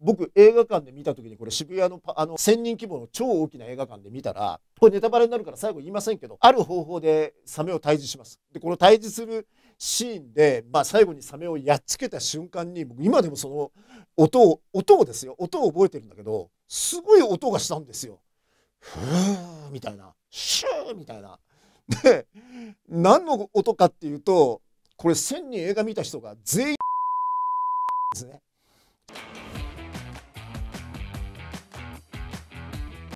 僕映画館で見た時にこれ渋谷のあの1000人規模の超大きな映画館で見たらこれネタバレになるから最後言いませんけどある方法でサメを退治しますでこの退治するシーンで、まあ、最後にサメをやっつけた瞬間に僕今でもその音を音をですよ音を覚えてるんだけどすごい音がしたんですよ。ふーみたいなシューみたいな。で何の音かっていうとこれ1,000人映画見た人が全員ですね。